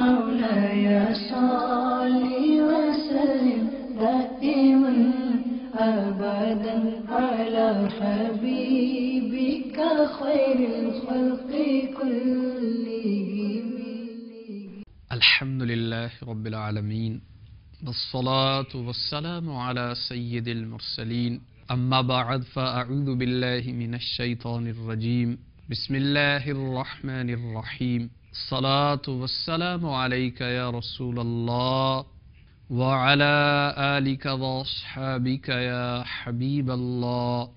مولاي صلي وسلم دائما أبدا على حبيبك خير الخلق كلهم الحمد لله رب العالمين والصلاة والسلام على سيد المرسلين أما بعد فأعوذ بالله من الشيطان الرجيم بسم الله الرحمن الرحيم الصلاة والسلام عليك يا رسول الله وعلى آلك وأصحابك يا حبيب الله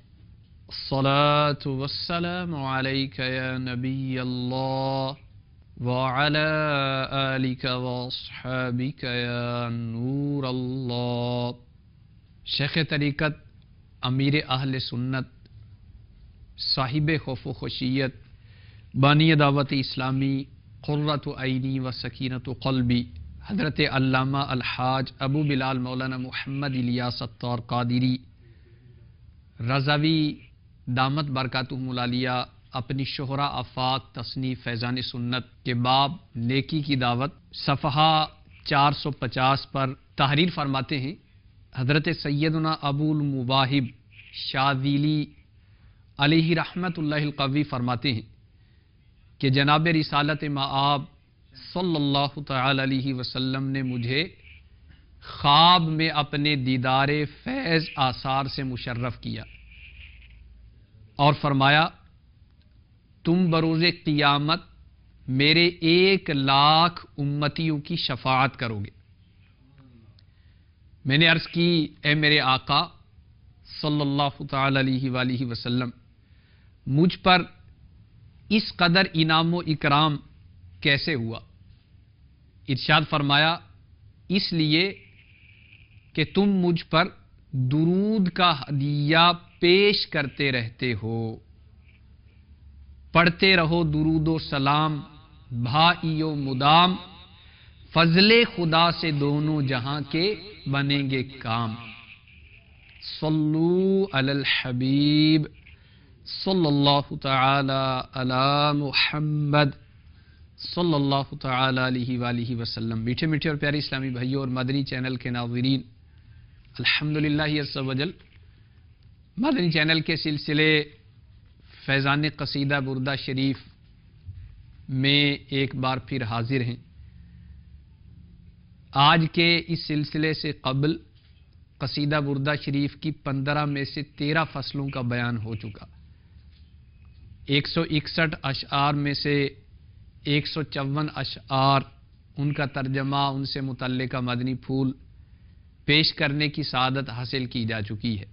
الصلاة والسلام عليك يا نبي الله وعلى آلك وأصحابك يا نور الله شيخ طريقة أمير أهل سنت صاحب خوف و خشیت بانی دعوت اسلامی قرۃ عینی و سکینت قلبی حضرت علامہ الحاج ابو بلال مولانا محمد الیا ستار قادری رضوی دامت برکات ملالیہ اپنی شہرا افاق تسنی فیضان سنت کے باب نیکی کی دعوت صفحہ چار سو پچاس پر تحریر فرماتے ہیں حضرت سیدنا ابو المباہب شادیلی علیہ رحمت اللہ القوی فرماتے ہیں کہ جناب رسالت معاب صلی اللہ تعالی علیہ وسلم نے مجھے خواب میں اپنے دیدار فیض آثار سے مشرف کیا اور فرمایا تم بروز قیامت میرے ایک لاکھ امتیوں کی شفاعت کرو گے میں نے عرض کی اے میرے آقا صلی اللہ تعالی وسلم مجھ پر اس قدر انعام و اکرام کیسے ہوا ارشاد فرمایا اس لیے کہ تم مجھ پر درود کا ہدیہ پیش کرتے رہتے ہو پڑھتے رہو درود و سلام بھائی و مدام فضل خدا سے دونوں جہاں کے بنیں گے کام صلو علی الحبیب صلی اللہ تعالی علی محمد صلی اللہ تعالی علیہ وآلہ وسلم میٹھے میٹھے اور پیارے اسلامی بھائیوں اور مادری چینل کے الحمدللہ الحمد للہ وجل مادری چینل کے سلسلے فیضان قصیدہ بردہ شریف میں ایک بار پھر حاضر ہیں آج کے اس سلسلے سے قبل قصیدہ بردہ شریف کی پندرہ میں سے تیرہ فصلوں کا بیان ہو چکا ایک سو اکسٹھ اشعار میں سے ایک سو چون اشعار ان کا ترجمہ ان سے متعلقہ مدنی پھول پیش کرنے کی سعادت حاصل کی جا چکی ہے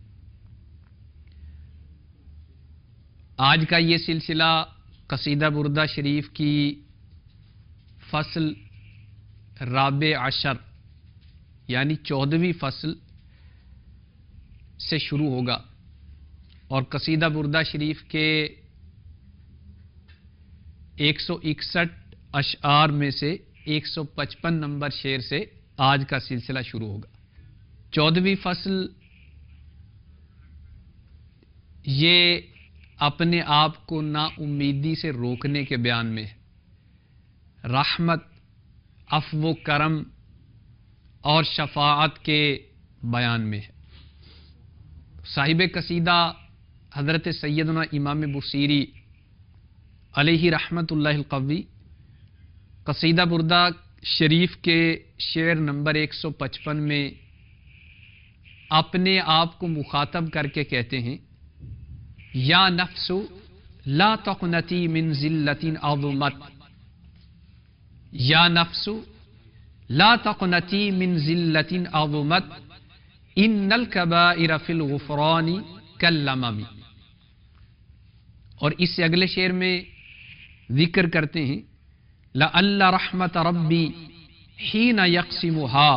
آج کا یہ سلسلہ قصیدہ بردہ شریف کی فصل رابع عشر یعنی چودھویں فصل سے شروع ہوگا اور قصیدہ بردہ شریف کے سو اکسٹھ اشعار میں سے ایک سو پچپن نمبر شعر سے آج کا سلسلہ شروع ہوگا چودھویں فصل یہ اپنے آپ کو نا امیدی سے روکنے کے بیان میں ہے رحمت اف و کرم اور شفاعت کے بیان میں ہے صاحب قصیدہ حضرت سیدنا امام بصیری علیہ رحمت اللہ القوی قصیدہ بردہ شریف کے شعر نمبر ایک سو پچپن میں اپنے آپ کو مخاطب کر کے کہتے ہیں یا نفس لا تقنتی من ذلت عظمت یا نفس لا تقنتی من ذلت عظمت ان الكبائر فی الغفران کلممی اور اس سے اگلے شعر میں ذکر کرتے ہیں لا اللہ رحمت ربی ہی نہ یکسیم و ہا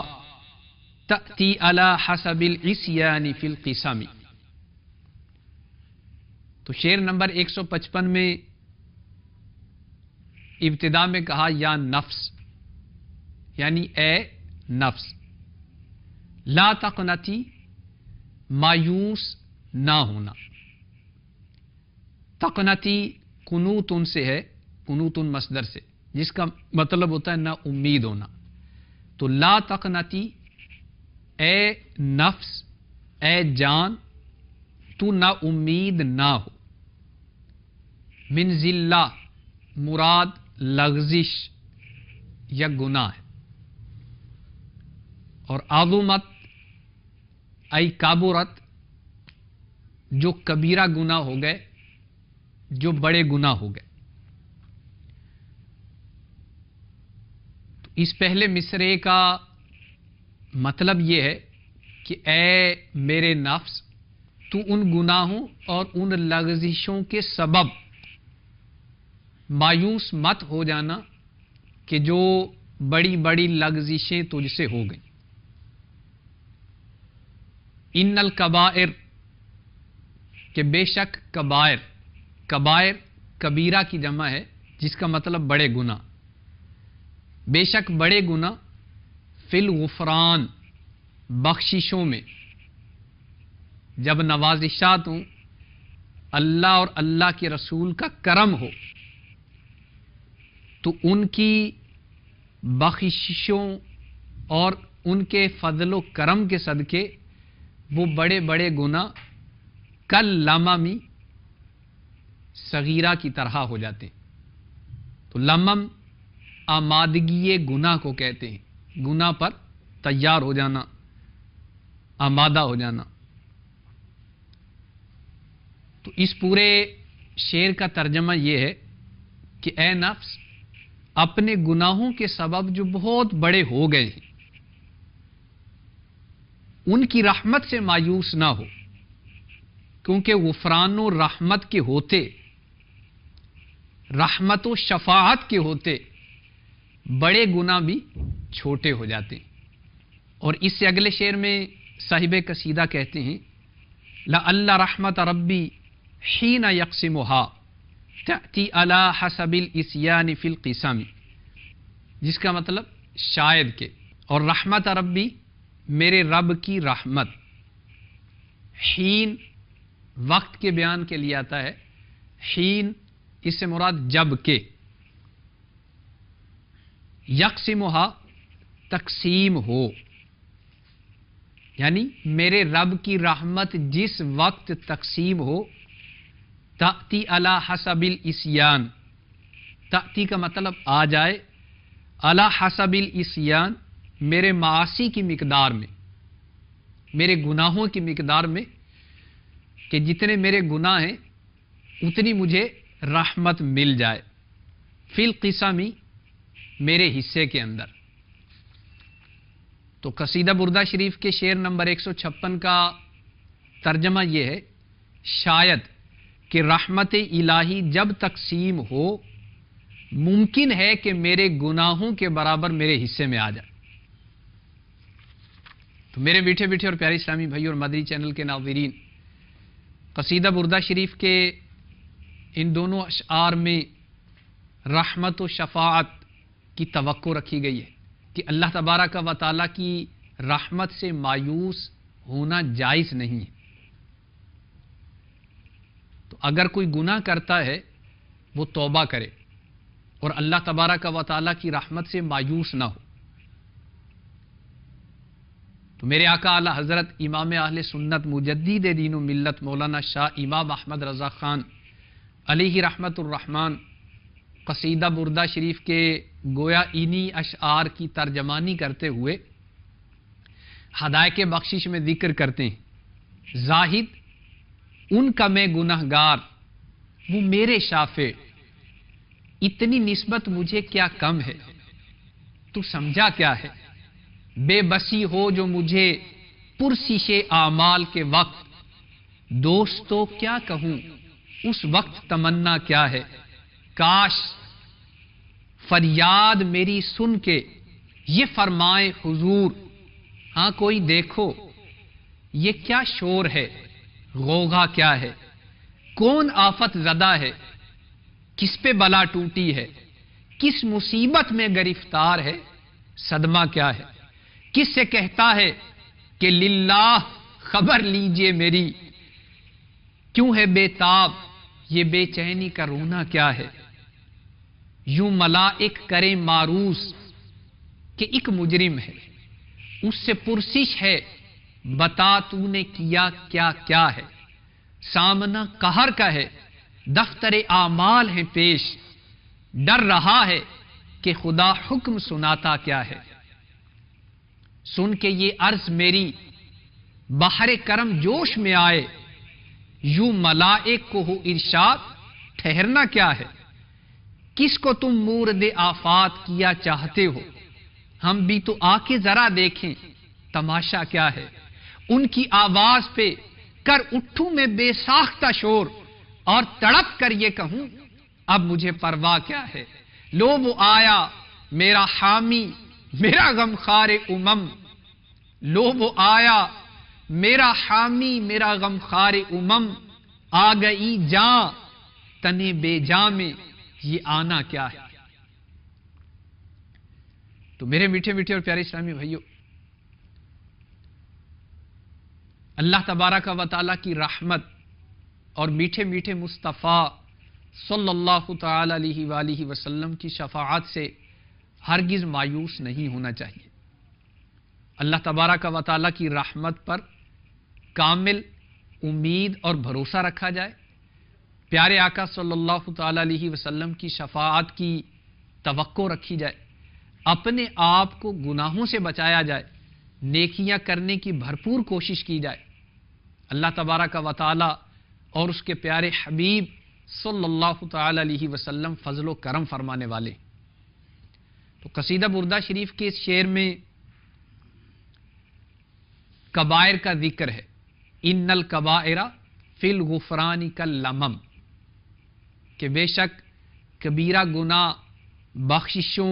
تی اللہ حسب اس فل تو شعر نمبر ایک سو پچپن میں ابتدا میں کہا یا نفس یعنی اے نفس لا تقنتی مایوس نہ ہونا تقنتی قنوت ان سے ہے ن تن مصدر سے جس کا مطلب ہوتا ہے نہ امید ہونا تو لا تقنتی اے نفس اے جان تو نا امید نہ ہو منزل مراد لغزش یا گناہ ہے اور عظمت ای کابورت جو کبیرہ گناہ ہو گئے جو بڑے گناہ ہو گئے اس پہلے مصرے کا مطلب یہ ہے کہ اے میرے نفس تو ان گناہوں اور ان لغزشوں کے سبب مایوس مت ہو جانا کہ جو بڑی بڑی لغزشیں تجھ سے ہو گئیں ان القبائر کہ بے شک کبائر کبائر کبیرہ کی جمع ہے جس کا مطلب بڑے گناہ بے شک بڑے گناہ غفران بخششوں میں جب نوازشات ہوں اللہ اور اللہ کے رسول کا کرم ہو تو ان کی بخششوں اور ان کے فضل و کرم کے صدقے وہ بڑے بڑے گناہ کل لمامی صغیرہ کی طرح ہو جاتے ہیں تو لمم آمادگی گنا کو کہتے ہیں گنا پر تیار ہو جانا آمادہ ہو جانا تو اس پورے شعر کا ترجمہ یہ ہے کہ اے نفس اپنے گناہوں کے سبب جو بہت بڑے ہو گئے ہیں ان کی رحمت سے مایوس نہ ہو کیونکہ غفران و رحمت کے ہوتے رحمت و شفاعت کے ہوتے بڑے گناہ بھی چھوٹے ہو جاتے ہیں اور اس سے اگلے شعر میں صاحب کسیدہ کہتے ہیں لا اللہ رحمت ربی شین یکسم ہا حا کی اللہ حصبل اس یا جس کا مطلب شاید کے اور رحمت ربی میرے رب کی رحمت حین وقت کے بیان کے لیے آتا ہے حین اس سے مراد جب کے یکسمہا تقسیم ہو یعنی میرے رب کی رحمت جس وقت تقسیم ہو تاتی حسب السیان تاتی کا مطلب آ جائے حسب السیان میرے معاشی کی مقدار میں میرے گناہوں کی مقدار میں کہ جتنے میرے گناہ ہیں اتنی مجھے رحمت مل جائے فی القسمی میرے حصے کے اندر تو قصیدہ بردہ شریف کے شعر نمبر ایک سو چھپن کا ترجمہ یہ ہے شاید کہ رحمت الہی جب تقسیم ہو ممکن ہے کہ میرے گناہوں کے برابر میرے حصے میں آ جائے تو میرے بیٹھے بیٹھے اور پیارے اسلامی بھائی اور مدری چینل کے ناظرین قصیدہ بردہ شریف کے ان دونوں اشعار میں رحمت و شفاعت کی توقع رکھی گئی ہے کہ اللہ تبارہ کا تعالیٰ کی رحمت سے مایوس ہونا جائز نہیں ہے تو اگر کوئی گناہ کرتا ہے وہ توبہ کرے اور اللہ تبارہ کا وطالعہ کی رحمت سے مایوس نہ ہو تو میرے آقا اعلی حضرت امام اہل سنت مجدید دین و ملت مولانا شاہ امام احمد رضا خان علیہ رحمت الرحمان قصیدہ بردہ شریف کے گویا انی اشعار کی ترجمانی کرتے ہوئے ہدای کے میں ذکر کرتے ہیں زاہد ان کا میں گناہ گار وہ میرے شافع اتنی نسبت مجھے کیا کم ہے تو سمجھا کیا ہے بے بسی ہو جو مجھے پرسیشے اعمال کے وقت دوستو کیا کہوں اس وقت تمنا کیا ہے کاش فریاد میری سن کے یہ فرمائے حضور ہاں کوئی دیکھو یہ کیا شور ہے غوغا کیا ہے کون آفت زدہ ہے کس پہ بلا ٹوٹی ہے کس مصیبت میں گرفتار ہے صدمہ کیا ہے کس سے کہتا ہے کہ للہ خبر لیجئے میری کیوں ہے بے تاب یہ بے چینی کا رونا کیا ہے یوں ملا ایک کرے ماروس کہ ایک مجرم ہے اس سے پرسش ہے بتا تو نے کیا کیا کیا ہے سامنا کہر کا ہے دفتر آمال ہیں پیش ڈر رہا ہے کہ خدا حکم سناتا کیا ہے سن کے یہ عرض میری بحر کرم جوش میں آئے یوں ملائک کو ہو ارشاد ٹھہرنا کیا ہے کس کو تم مور دے آفات کیا چاہتے ہو ہم بھی تو آ کے ذرا دیکھیں تماشا کیا ہے ان کی آواز پہ کر اٹھوں میں بے ساختہ شور اور تڑپ کر یہ کہوں اب مجھے پرواہ کیا ہے لو وہ آیا میرا حامی میرا غم خار امم وہ آیا میرا حامی میرا غم امم آ گئی جاں تنے بے جامے یہ آنا کیا ہے تو میرے میٹھے میٹھے اور پیارے اسلامی بھائیوں اللہ تبارہ کا وطالعہ کی رحمت اور میٹھے میٹھے مصطفیٰ صلی اللہ تعالی علیہ وآلہ وسلم کی شفاعت سے ہرگز مایوس نہیں ہونا چاہیے اللہ تبارہ کا وطالعہ کی رحمت پر کامل امید اور بھروسہ رکھا جائے پیارے آقا صلی اللہ تعالیٰ علیہ وسلم کی شفاعت کی توقع رکھی جائے اپنے آپ کو گناہوں سے بچایا جائے نیکیاں کرنے کی بھرپور کوشش کی جائے اللہ تبارہ کا وطالعہ اور اس کے پیارے حبیب صلی اللہ تعالیٰ علیہ وسلم فضل و کرم فرمانے والے تو قصیدہ بردہ شریف کے اس شعر میں کبائر کا ذکر ہے ان القبائرہ قبائرہ فی الغفرانی لمم کہ بے شک کبیرہ گناہ بخششوں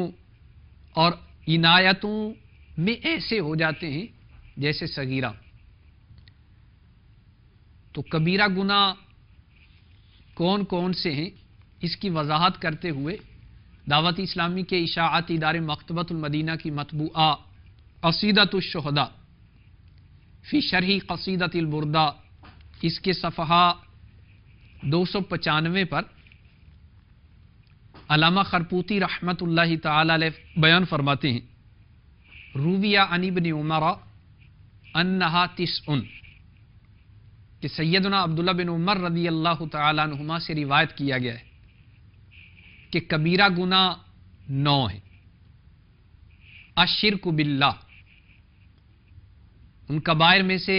اور عنایتوں میں ایسے ہو جاتے ہیں جیسے صغیرہ تو کبیرہ گناہ کون کون سے ہیں اس کی وضاحت کرتے ہوئے دعوت اسلامی کے اشاعت ادارے مکتبۃ المدینہ کی مطبوعہ قصیدت الشہدا فی شرحی قصیدت البردہ اس کے صفحہ دو سو پچانوے پر علامہ خرپوتی رحمت اللہ تعالی علیہ بیان فرماتے ہیں روبیہ ابن نمارا انہا نہس ان کہ سیدنا عبداللہ بن عمر رضی اللہ تعالیٰ عنہما سے روایت کیا گیا ہے کہ کبیرہ گناہ نو ہے اشرک باللہ ان کبائر میں سے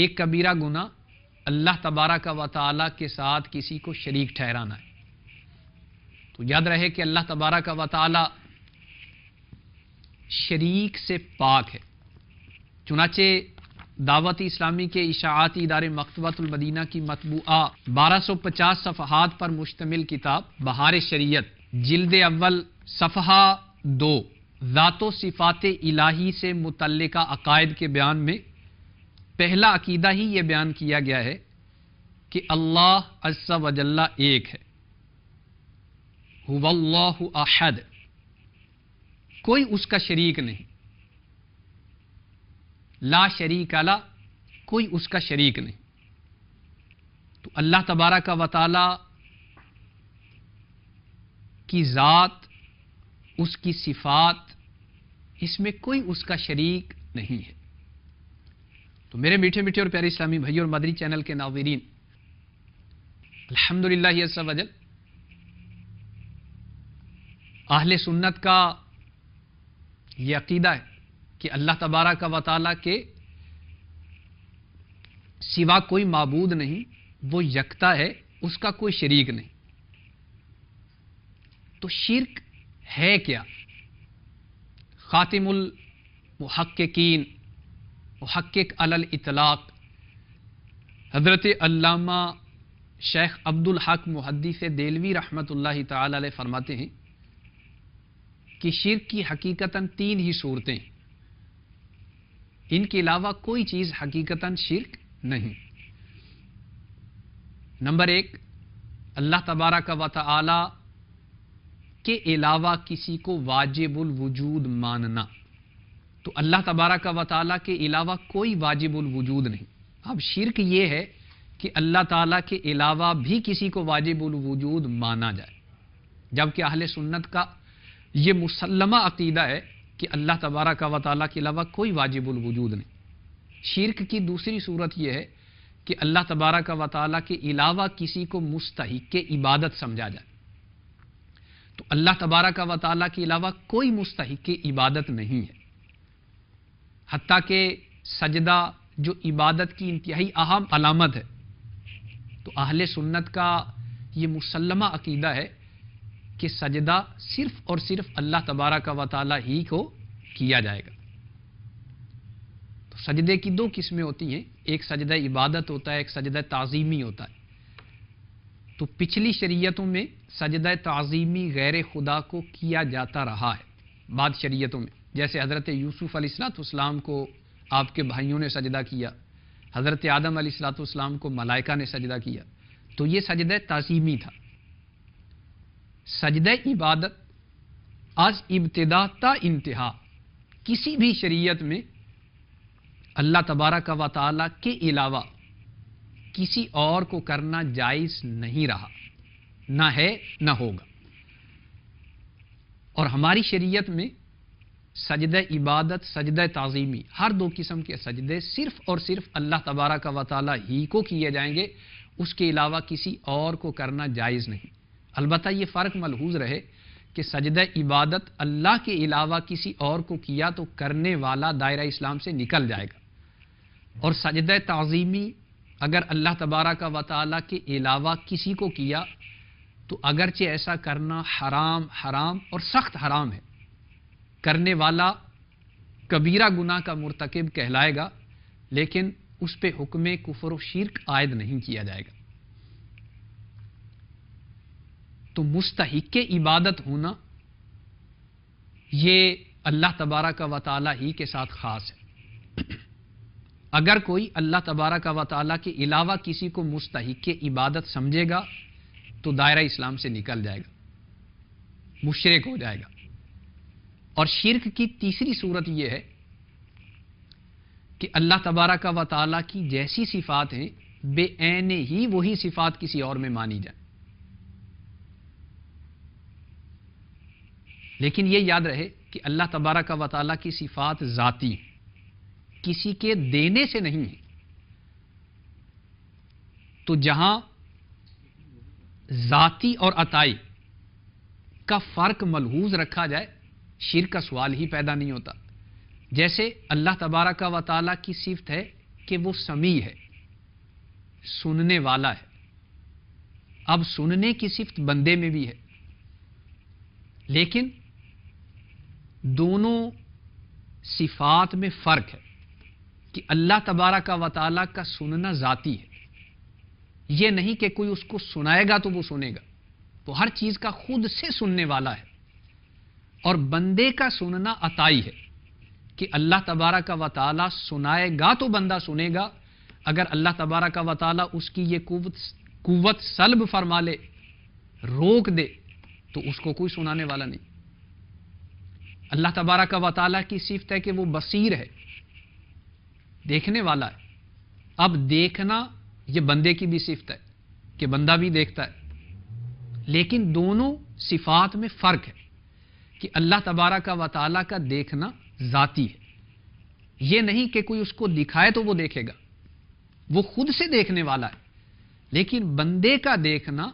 ایک کبیرہ گناہ اللہ تبارہ کا و تعالی کے ساتھ کسی کو شریک ٹھہرانا ہے تو یاد رہے کہ اللہ تبارہ کا وطالعہ شریک سے پاک ہے چنانچہ دعوت اسلامی کے اشاعتی ادارے مکتبۃ المدینہ کی مطبوع بارہ سو پچاس صفحات پر مشتمل کتاب بہار شریعت جلد اول صفحہ دو ذات و صفات الہی سے متعلقہ عقائد کے بیان میں پہلا عقیدہ ہی یہ بیان کیا گیا ہے کہ اللہ و وجلہ ایک ہے و اللہ احد کوئی اس کا شریک نہیں لا شریک اللہ کوئی اس کا شریک نہیں تو اللہ تبارہ کا وطالعہ کی ذات اس کی صفات اس میں کوئی اس کا شریک نہیں ہے تو میرے میٹھے میٹھے اور پیارے اسلامی بھائی اور مدری چینل کے ناورین الحمد للہ یہ سب اہل سنت کا یہ عقیدہ ہے کہ اللہ تبارہ کا وطالعہ کے سوا کوئی معبود نہیں وہ یکتا ہے اس کا کوئی شریک نہیں تو شرک ہے کیا خاتم المحققین محقق علل اطلاق حضرت علامہ شیخ عبد الحق محدیث دلوی رحمۃ اللہ تعالی علیہ فرماتے ہیں کہ شرک کی حقیقتاً تین ہی صورتیں ان کے علاوہ کوئی چیز حقیقتاً شرک نہیں نمبر ایک اللہ تبارہ کا تعالی کے علاوہ کسی کو واجب الوجود ماننا تو اللہ تبارہ کا تعالی کے علاوہ کوئی واجب الوجود نہیں اب شرک یہ ہے کہ اللہ تعالیٰ کے علاوہ بھی کسی کو واجب الوجود مانا جائے جبکہ اہل سنت کا یہ مسلمہ عقیدہ ہے کہ اللہ تبارہ کا وطالعہ کے علاوہ کوئی واجب الوجود نہیں شرک کی دوسری صورت یہ ہے کہ اللہ تبارہ کا وطالعہ کے علاوہ کسی کو مستحق عبادت سمجھا جائے تو اللہ تبارہ کا وطالعہ کے علاوہ کوئی مستحق عبادت نہیں ہے حتیٰ کہ سجدہ جو عبادت کی انتہائی اہم علامت ہے تو اہل سنت کا یہ مسلمہ عقیدہ ہے کہ سجدہ صرف اور صرف اللہ تبارہ کا وطالعہ ہی کو کیا جائے گا تو سجدے کی دو قسمیں ہوتی ہیں ایک سجدہ عبادت ہوتا ہے ایک سجدہ تعظیمی ہوتا ہے تو پچھلی شریعتوں میں سجدہ تعظیمی غیر خدا کو کیا جاتا رہا ہے بعد شریعتوں میں جیسے حضرت یوسف علیہ السلاۃ اسلام کو آپ کے بھائیوں نے سجدہ کیا حضرت آدم السلاۃ اسلام کو ملائکہ نے سجدہ کیا تو یہ سجدہ تعظیمی تھا سجد عبادت از ابتدا تا انتہا کسی بھی شریعت میں اللہ تبارہ کا تعالیٰ کے علاوہ کسی اور کو کرنا جائز نہیں رہا نہ ہے نہ ہوگا اور ہماری شریعت میں سجد عبادت سجدہ تعظیمی ہر دو قسم کے سجدے صرف اور صرف اللہ تبارہ کا تعالیٰ ہی کو کیے جائیں گے اس کے علاوہ کسی اور کو کرنا جائز نہیں البتہ یہ فرق ملحوظ رہے کہ سجدہ عبادت اللہ کے علاوہ کسی اور کو کیا تو کرنے والا دائرہ اسلام سے نکل جائے گا اور سجدہ تعظیمی اگر اللہ تبارہ کا وطالعہ کے علاوہ کسی کو کیا تو اگرچہ ایسا کرنا حرام حرام اور سخت حرام ہے کرنے والا کبیرہ گناہ کا مرتکب کہلائے گا لیکن اس پہ حکم کفر و شرک عائد نہیں کیا جائے گا تو مستحق عبادت ہونا یہ اللہ تبارہ کا وطالعہ ہی کے ساتھ خاص ہے اگر کوئی اللہ تبارہ کا وطالعہ کے علاوہ کسی کو مستحق عبادت سمجھے گا تو دائرہ اسلام سے نکل جائے گا مشرق ہو جائے گا اور شرک کی تیسری صورت یہ ہے کہ اللہ تبارہ کا وطالعہ کی جیسی صفات ہیں بے این ہی وہی صفات کسی اور میں مانی جائے لیکن یہ یاد رہے کہ اللہ تبارہ کا وطالعہ کی صفات ذاتی کسی کے دینے سے نہیں ہے تو جہاں ذاتی اور عطائی کا فرق ملحوظ رکھا جائے شیر کا سوال ہی پیدا نہیں ہوتا جیسے اللہ تبارہ کا وطالعہ کی صفت ہے کہ وہ سمیع ہے سننے والا ہے اب سننے کی صفت بندے میں بھی ہے لیکن دونوں صفات میں فرق ہے کہ اللہ تبارہ کا وطالعہ کا سننا ذاتی ہے یہ نہیں کہ کوئی اس کو سنائے گا تو وہ سنے گا وہ ہر چیز کا خود سے سننے والا ہے اور بندے کا سننا عطائی ہے کہ اللہ تبارہ کا وطالعہ سنائے گا تو بندہ سنے گا اگر اللہ تبارہ کا وطالعہ اس کی یہ قوت قوت سلب فرما لے روک دے تو اس کو کوئی سنانے والا نہیں اللہ تبارہ کا وطالعہ کی صفت ہے کہ وہ بصیر ہے دیکھنے والا ہے اب دیکھنا یہ بندے کی بھی صفت ہے کہ بندہ بھی دیکھتا ہے لیکن دونوں صفات میں فرق ہے کہ اللہ تبارہ کا وطالعہ کا دیکھنا ذاتی ہے یہ نہیں کہ کوئی اس کو دکھائے تو وہ دیکھے گا وہ خود سے دیکھنے والا ہے لیکن بندے کا دیکھنا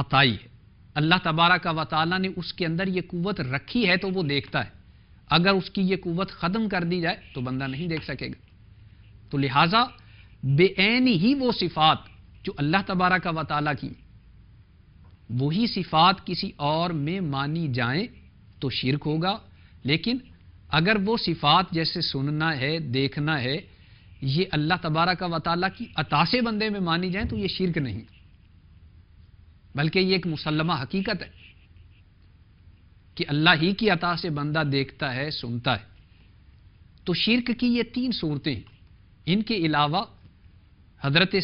عطائی ہے اللہ تبارہ کا وطالہ نے اس کے اندر یہ قوت رکھی ہے تو وہ دیکھتا ہے اگر اس کی یہ قوت ختم کر دی جائے تو بندہ نہیں دیکھ سکے گا تو لہٰذا بے عین ہی وہ صفات جو اللہ تبارہ کا وطالہ کی وہی صفات کسی اور میں مانی جائیں تو شرک ہوگا لیکن اگر وہ صفات جیسے سننا ہے دیکھنا ہے یہ اللہ تبارہ کا وطالعہ کی سے بندے میں مانی جائیں تو یہ شرک نہیں بلکہ یہ ایک مسلمہ حقیقت ہے کہ اللہ ہی کی عطا سے بندہ دیکھتا ہے سنتا ہے تو شرک کی یہ تین صورتیں ان کے علاوہ حضرت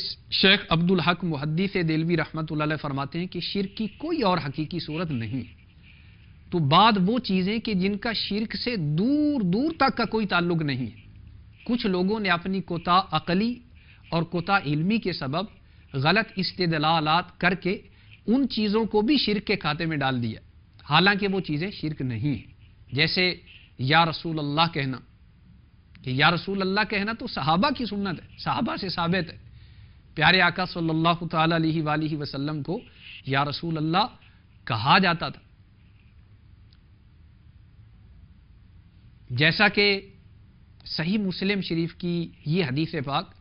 شیخ عبد الحق محدیث دلوی رحمۃ اللہ علیہ فرماتے ہیں کہ شرک کی کوئی اور حقیقی صورت نہیں تو بعد وہ چیزیں کہ جن کا شرک سے دور دور تک کا کوئی تعلق نہیں ہے کچھ لوگوں نے اپنی کوتا عقلی اور کوتا علمی کے سبب غلط استدلالات کر کے ان چیزوں کو بھی شرک کے کھاتے میں ڈال دیا حالانکہ وہ چیزیں شرک نہیں ہیں جیسے یا رسول اللہ کہنا کہ یا رسول اللہ کہنا تو صحابہ کی سنت ہے صحابہ سے ثابت ہے پیارے آقا صلی اللہ علیہ وآلہ وسلم کو یا رسول اللہ کہا جاتا تھا جیسا کہ صحیح مسلم شریف کی یہ حدیث پاک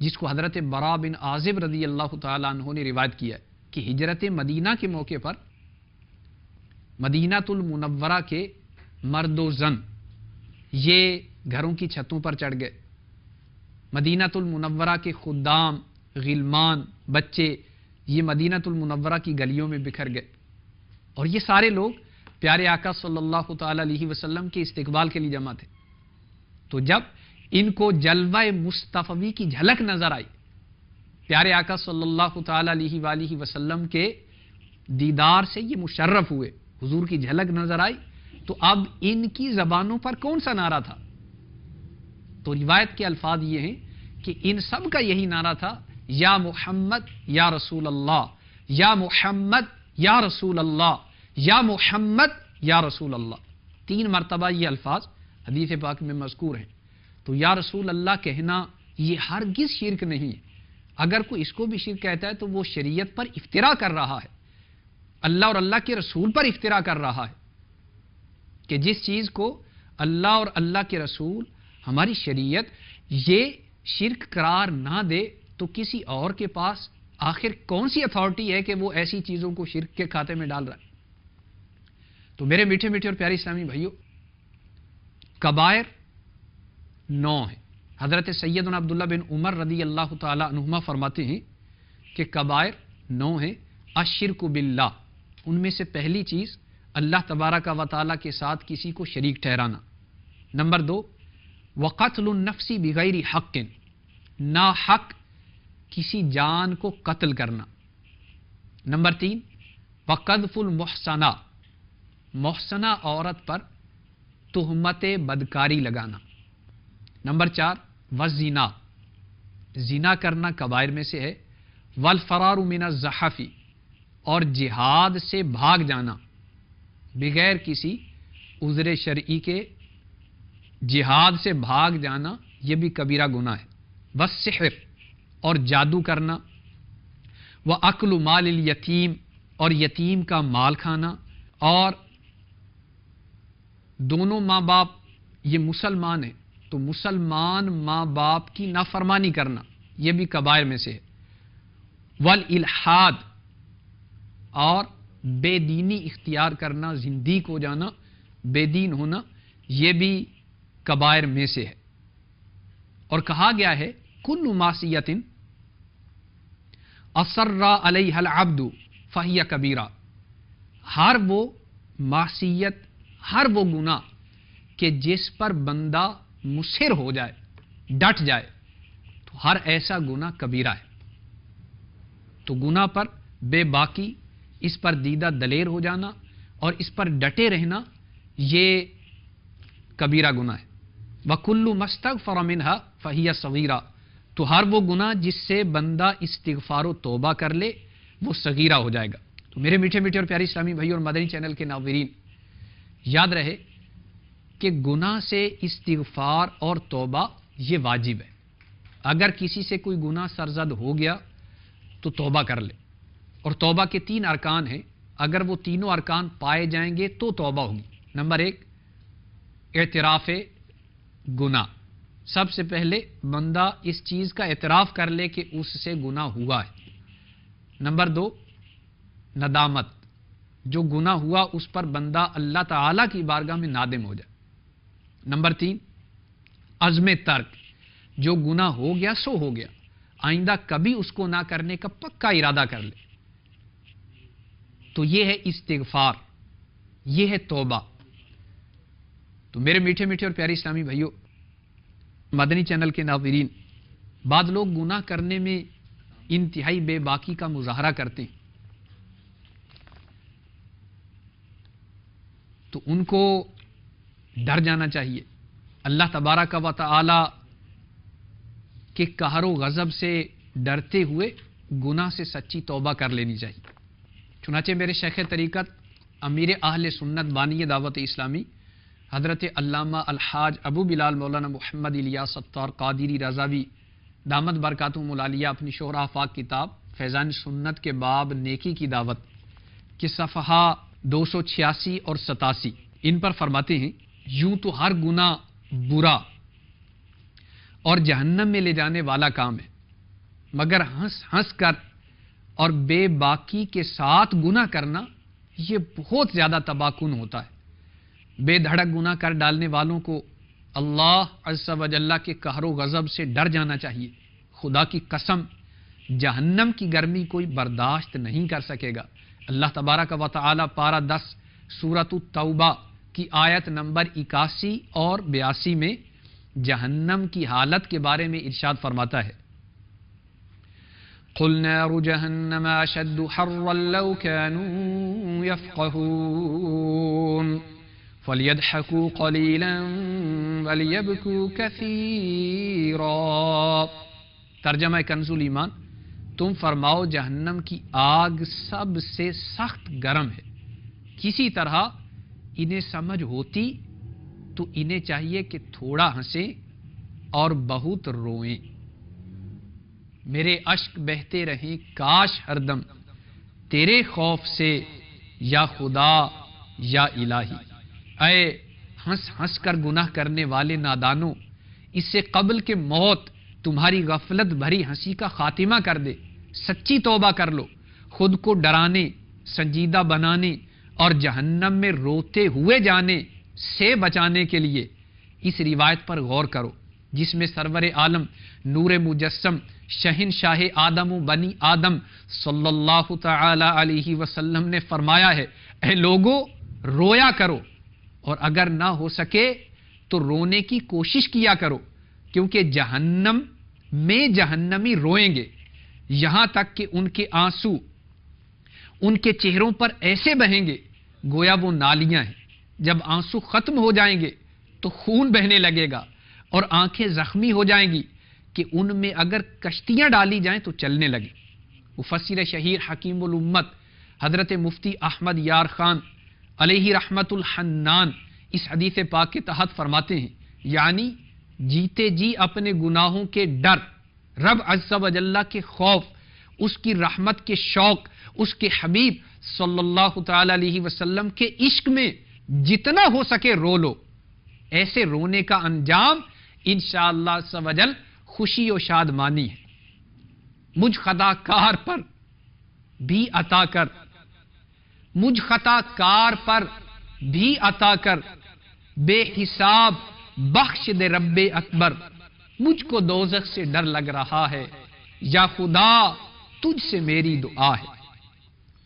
جس کو حضرت برا بن عازب رضی اللہ تعالیٰ عنہ نے روایت کیا ہے کہ ہجرت مدینہ کے موقع پر مدینہ المنورہ کے مرد و زن یہ گھروں کی چھتوں پر چڑھ گئے مدینہ المنورہ کے خدام غلمان بچے یہ مدینہ المنورہ کی گلیوں میں بکھر گئے اور یہ سارے لوگ پیارے آقا صلی اللہ تعالی وسلم کے استقبال کے لیے جمع تھے تو جب ان کو جلوہ مصطفی کی جھلک نظر آئی پیارے آقا صلی اللہ تعالی علیہ وآلہ وسلم کے دیدار سے یہ مشرف ہوئے حضور کی جھلک نظر آئی تو اب ان کی زبانوں پر کون سا نعرہ تھا تو روایت کے الفاظ یہ ہیں کہ ان سب کا یہی نعرہ تھا یا محمد یا رسول اللہ یا محمد یا رسول اللہ یا محمد یا رسول اللہ تین مرتبہ یہ الفاظ حدیث پاک میں مذکور ہیں تو یا رسول اللہ کہنا یہ ہرگز شرک نہیں ہے اگر کوئی اس کو بھی شرک کہتا ہے تو وہ شریعت پر افطرا کر رہا ہے اللہ اور اللہ کے رسول پر افطرا کر رہا ہے کہ جس چیز کو اللہ اور اللہ کے رسول ہماری شریعت یہ شرک قرار نہ دے تو کسی اور کے پاس آخر کون سی اتھارٹی ہے کہ وہ ایسی چیزوں کو شرک کے کھاتے میں ڈال رہا ہے تو میرے میٹھے میٹھے اور پیارے اسلامی بھائیوں کبائر نو ہیں حضرت سیدنا عبداللہ بن عمر رضی اللہ تعالی عنہما فرماتے ہیں کہ قبائر نو ہیں اشرک باللہ ان میں سے پہلی چیز اللہ تبارک کا وطالعہ کے ساتھ کسی کو شریک ٹھہرانا نمبر دو وقتل النفسی بغیر حق نا حق کسی جان کو قتل کرنا نمبر تین وقدف المحسنہ محسنہ عورت پر تہمت بدکاری لگانا نمبر چار و زینا زینا کرنا کبائر میں سے ہے والفرار من مینا اور جہاد سے بھاگ جانا بغیر کسی عذر شرعی کے جہاد سے بھاگ جانا یہ بھی کبیرہ گناہ ہے بس صحر اور جادو کرنا وہ عقل و مال یتیم اور یتیم کا مال کھانا اور دونوں ماں باپ یہ مسلمان ہیں تو مسلمان ماں باپ کی نافرمانی کرنا یہ بھی کبائر میں سے ہے الحاد اور بے دینی اختیار کرنا زندیق کو جانا بے دین ہونا یہ بھی کبائر میں سے ہے اور کہا گیا ہے کن مماسیت اصرا علی العبد آبدو فہیہ کبیرہ ہر وہ معصیت ہر وہ گناہ کہ جس پر بندہ مصر ہو جائے ڈٹ جائے تو ہر ایسا گنا کبیرا ہے تو گنا پر بے باکی اس پر دیدہ دلیر ہو جانا اور اس پر ڈٹے رہنا یہ کبیرا گنا ہے بکلو مستق فرآم فہیا سغیرہ تو ہر وہ گنا جس سے بندہ استغفار و توبہ کر لے وہ سغیرہ ہو جائے گا تو میرے میٹھے میٹھے اور پیاری اسلامی بھائی اور مدنی چینل کے ناظرین یاد رہے کہ گناہ سے استغفار اور توبہ یہ واجب ہے اگر کسی سے کوئی گناہ سرزد ہو گیا تو توبہ کر لے اور توبہ کے تین ارکان ہیں اگر وہ تینوں ارکان پائے جائیں گے تو توبہ ہوگی نمبر ایک اعتراف گناہ سب سے پہلے بندہ اس چیز کا اعتراف کر لے کہ اس سے گناہ ہوا ہے نمبر دو ندامت جو گناہ ہوا اس پر بندہ اللہ تعالیٰ کی بارگاہ میں نادم ہو جائے نمبر تین عزم ترک جو گنا ہو گیا سو ہو گیا آئندہ کبھی اس کو نہ کرنے کا پکا ارادہ کر لے تو یہ ہے استغفار یہ ہے توبہ تو میرے میٹھے میٹھے اور پیارے اسلامی بھائیوں مدنی چینل کے ناظرین بعد لوگ گناہ کرنے میں انتہائی بے باکی کا مظاہرہ کرتے ہیں تو ان کو ڈر جانا چاہیے اللہ تبارہ کا تعالی کے کہر و غضب سے ڈرتے ہوئے گناہ سے سچی توبہ کر لینی چاہیے چنانچہ میرے شیخ طریقت امیر اہل سنت بانی دعوت اسلامی حضرت علامہ الحاج ابو بلال مولانا محمد الیا ستار قادری رضاوی دامت برکات ملالیہ اپنی شعرا آفاق کتاب فیضان سنت کے باب نیکی کی دعوت کے صفحہ دو سو چھیاسی اور ستاسی ان پر فرماتے ہیں یوں تو ہر گنا برا اور جہنم میں لے جانے والا کام ہے مگر ہنس ہنس کر اور بے باکی کے ساتھ گناہ کرنا یہ بہت زیادہ تباہ کن ہوتا ہے بے دھڑک گنا کر ڈالنے والوں کو اللہ عز و جلہ کے قہر و غضب سے ڈر جانا چاہیے خدا کی قسم جہنم کی گرمی کوئی برداشت نہیں کر سکے گا اللہ تبارہ کا تعالی پارہ دس سورت التوبہ کی آیت نمبر اکاسی اور بیاسی میں جہنم کی حالت کے بارے میں ارشاد فرماتا ہے ترجمہ کنزول ایمان تم فرماؤ جہنم کی آگ سب سے سخت گرم ہے کسی طرح انہیں سمجھ ہوتی تو انہیں چاہیے کہ تھوڑا ہنسے اور بہت روئیں میرے اشک بہتے رہیں کاش ہر دم تیرے خوف سے یا خدا یا الہی اے ہنس ہنس کر گناہ کرنے والے نادانوں اس سے قبل کے موت تمہاری غفلت بھری ہنسی کا خاتمہ کر دے سچی توبہ کر لو خود کو ڈرانے سنجیدہ بنانے اور جہنم میں روتے ہوئے جانے سے بچانے کے لیے اس روایت پر غور کرو جس میں سرور عالم نور مجسم شہن شاہ آدم و بنی آدم صلی اللہ تعالی علیہ وسلم نے فرمایا ہے اے لوگو رویا کرو اور اگر نہ ہو سکے تو رونے کی کوشش کیا کرو کیونکہ جہنم میں جہنمی روئیں گے یہاں تک کہ ان کے آنسو ان کے چہروں پر ایسے بہیں گے گویا وہ نالیاں ہیں جب آنسو ختم ہو جائیں گے تو خون بہنے لگے گا اور آنکھیں زخمی ہو جائیں گی کہ ان میں اگر کشتیاں ڈالی جائیں تو چلنے لگیں مفسر شہیر حکیم الامت حضرت مفتی احمد یار خان علیہ رحمت الحنان اس حدیث پاک کے تحت فرماتے ہیں یعنی جیتے جی اپنے گناہوں کے ڈر رب عز و جلہ کے خوف اس کی رحمت کے شوق اس کے حبیب صلی اللہ تعالی علیہ وسلم کے عشق میں جتنا ہو سکے رو لو ایسے رونے کا انجام انشاءاللہ سوجل خوشی و شاد مانی ہے کار پر بھی عطا کر مجھ پر بھی عطا کر بے حساب بخش دے رب اکبر مجھ کو دوزخ سے ڈر لگ رہا ہے یا خدا تجھ سے میری دعا ہے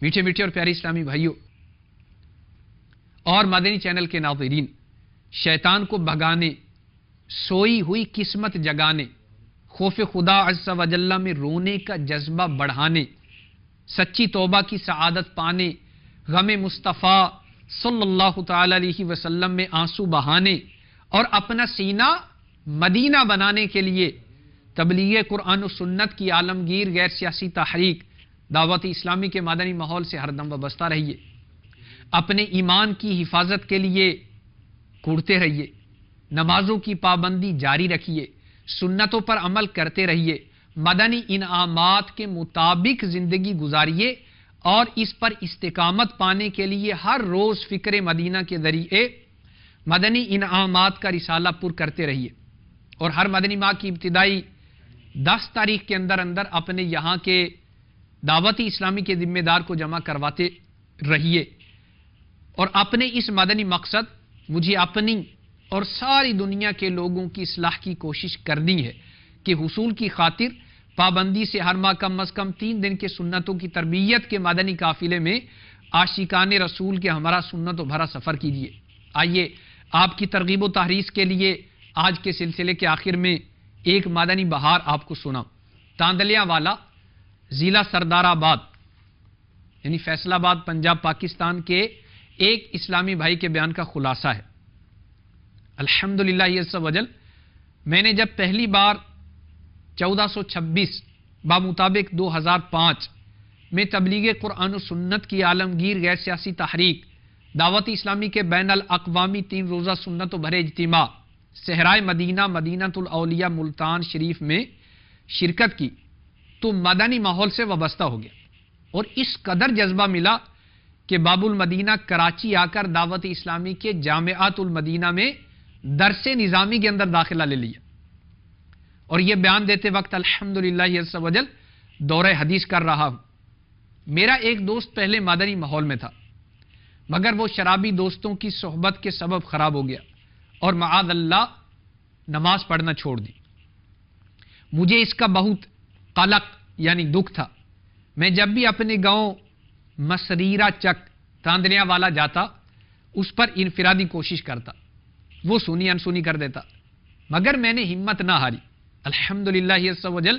میٹھے میٹھے اور پیارے اسلامی بھائیوں اور مدنی چینل کے ناظرین شیطان کو بھگانے سوئی ہوئی قسمت جگانے خوف خدا عز و جلہ میں رونے کا جذبہ بڑھانے سچی توبہ کی سعادت پانے غم مصطفیٰ صلی اللہ تعالی علیہ وسلم میں آنسو بہانے اور اپنا سینہ مدینہ بنانے کے لیے تبلیغ قرآن و سنت کی عالمگیر غیر سیاسی تحریک دعوت اسلامی کے مادنی ماحول سے ہر دم وابستہ رہیے اپنے ایمان کی حفاظت کے لیے کوڑتے رہیے نمازوں کی پابندی جاری رکھیے سنتوں پر عمل کرتے رہیے مدنی انعامات کے مطابق زندگی گزاریے اور اس پر استقامت پانے کے لیے ہر روز فکر مدینہ کے ذریعے مدنی انعامات کا رسالہ پر کرتے رہیے اور ہر مدنی ماں کی ابتدائی دس تاریخ کے اندر اندر اپنے یہاں کے دعوتی اسلامی کے ذمہ دار کو جمع کرواتے رہیے اور اپنے اس مدنی مقصد مجھے اپنی اور ساری دنیا کے لوگوں کی اصلاح کی کوشش کرنی ہے کہ حصول کی خاطر پابندی سے ہر ماہ کم از کم تین دن کے سنتوں کی تربیت کے مدنی قافلے میں عاشقان رسول کے ہمارا سنت و بھرا سفر کیجیے آئیے آپ کی ترغیب و تحریص کے لیے آج کے سلسلے کے آخر میں ایک مدنی بہار آپ کو سنا تاندلیاں والا ضلع سردار آباد یعنی فیصلہ آباد پنجاب پاکستان کے ایک اسلامی بھائی کے بیان کا خلاصہ ہے الحمد للہ یہ سب وجل میں نے جب پہلی بار چودہ سو چھبیس بامطابق دو ہزار پانچ میں تبلیغ قرآن و سنت کی عالمگیر غیر سیاسی تحریک دعوت اسلامی کے بین الاقوامی تین روزہ سنت و بھرے اجتماع صحرائے مدینہ مدینہ الاولیا ملتان شریف میں شرکت کی تو مدانی ماحول سے وابستہ ہو گیا اور اس قدر جذبہ ملا کہ باب المدینہ کراچی آ کر دعوت اسلامی کے جامعات المدینہ میں درس نظامی کے اندر داخلہ لے لیا اور یہ بیان دیتے وقت الحمد للہ دور حدیث کر رہا ہوں میرا ایک دوست پہلے مادری ماحول میں تھا مگر وہ شرابی دوستوں کی صحبت کے سبب خراب ہو گیا اور معاذ اللہ نماز پڑھنا چھوڑ دی مجھے اس کا بہت قلق یعنی دکھ تھا میں جب بھی اپنے گاؤں مسریرہ چک تاندنیا والا جاتا اس پر انفرادی کوشش کرتا وہ سنی انسونی کر دیتا مگر میں نے ہمت نہ ہاری الحمد للہ و جل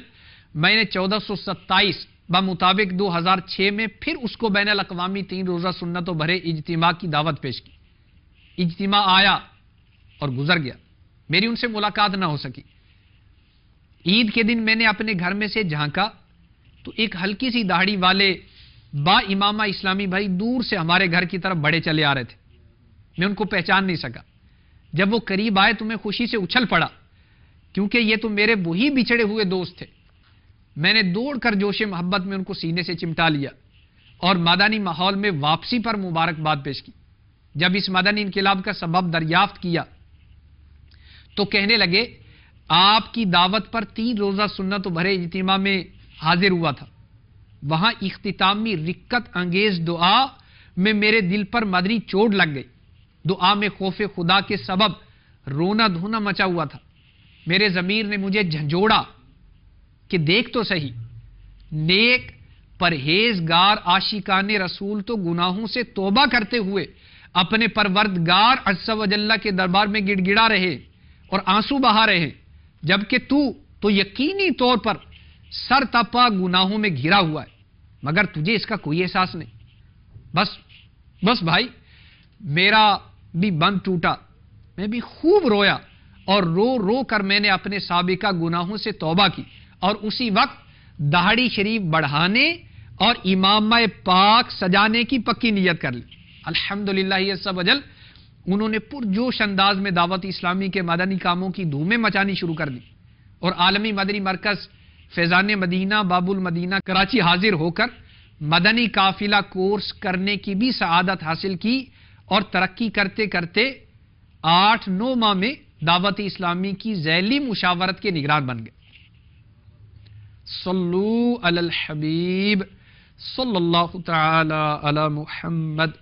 میں نے چودہ سو ستائیس بمطابق دو ہزار چھ میں پھر اس کو بین الاقوامی تین روزہ سنت و بھرے اجتماع کی دعوت پیش کی اجتماع آیا اور گزر گیا میری ان سے ملاقات نہ ہو سکی عید کے دن میں نے اپنے گھر میں سے جھانکا تو ایک ہلکی سی داڑھی والے با امام اسلامی بھائی دور سے ہمارے گھر کی طرف بڑے چلے آ رہے تھے میں ان کو پہچان نہیں سکا جب وہ قریب آئے تو میں خوشی سے اچھل پڑا کیونکہ یہ تو میرے وہی بچھڑے ہوئے دوست تھے میں نے دوڑ کر جوش محبت میں ان کو سینے سے چمٹا لیا اور مادانی ماحول میں واپسی پر مبارکباد پیش کی جب اس مادانی انقلاب کا سبب دریافت کیا تو کہنے لگے آپ کی دعوت پر تین روزہ سننا تو بھرے اجتماع میں حاضر ہوا تھا وہاں اختتامی رکت انگیز دعا میں میرے دل پر مدنی چوٹ لگ گئی دعا میں خوف خدا کے سبب رونا دھونا مچا ہوا تھا میرے ضمیر نے مجھے جھنجھوڑا کہ دیکھ تو سہی نیک پرہیزگار آشیقان رسول تو گناہوں سے توبہ کرتے ہوئے اپنے پروردگار عز و جللہ کے دربار میں گڑ گڑا رہے اور آنسو بہا رہے ہیں جبکہ تو تو یقینی طور پر سر تپا گناہوں میں گھرا ہوا ہے مگر تجھے اس کا کوئی احساس نہیں بس بس بھائی میرا بھی بند ٹوٹا میں بھی خوب رویا اور رو رو کر میں نے اپنے سابقہ گناہوں سے توبہ کی اور اسی وقت دہاڑی شریف بڑھانے اور امام پاک سجانے کی پکی نیت کر لی الحمد للہ یہ سب اجل انہوں نے پرجوش انداز میں دعوت اسلامی کے مدنی کاموں کی دھومیں مچانی شروع کر دی اور عالمی مدنی مرکز فیضان مدینہ باب المدینہ کراچی حاضر ہو کر مدنی قافلہ کورس کرنے کی بھی سعادت حاصل کی اور ترقی کرتے کرتے آٹھ نو ماہ میں دعوت اسلامی کی ذیلی مشاورت کے نگران بن گئے صلو علی الحبیب صلی اللہ تعالی علی محمد